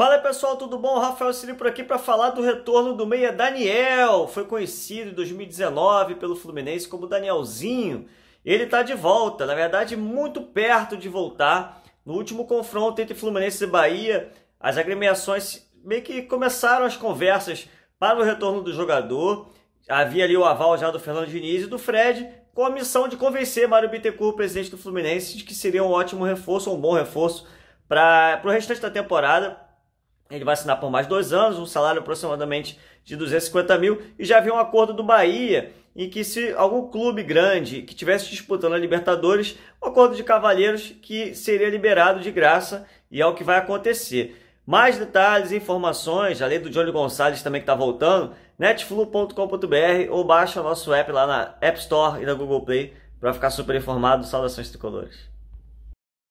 Fala pessoal, tudo bom? Rafael Cine por aqui para falar do retorno do meia Daniel. Foi conhecido em 2019 pelo Fluminense como Danielzinho. Ele está de volta, na verdade, muito perto de voltar. No último confronto entre Fluminense e Bahia, as agremiações meio que começaram as conversas para o retorno do jogador. Havia ali o aval já do Fernando Diniz e do Fred, com a missão de convencer Mário Bittencourt, presidente do Fluminense, de que seria um ótimo reforço, um bom reforço para o restante da temporada. Ele vai assinar por mais dois anos, um salário aproximadamente de 250 mil. E já havia um acordo do Bahia em que se algum clube grande que estivesse disputando a Libertadores, um acordo de cavalheiros que seria liberado de graça e é o que vai acontecer. Mais detalhes e informações, além do Johnny Gonçalves também que está voltando, netflu.com.br ou baixa o nosso app lá na App Store e na Google Play para ficar super informado. Saudações tricolores.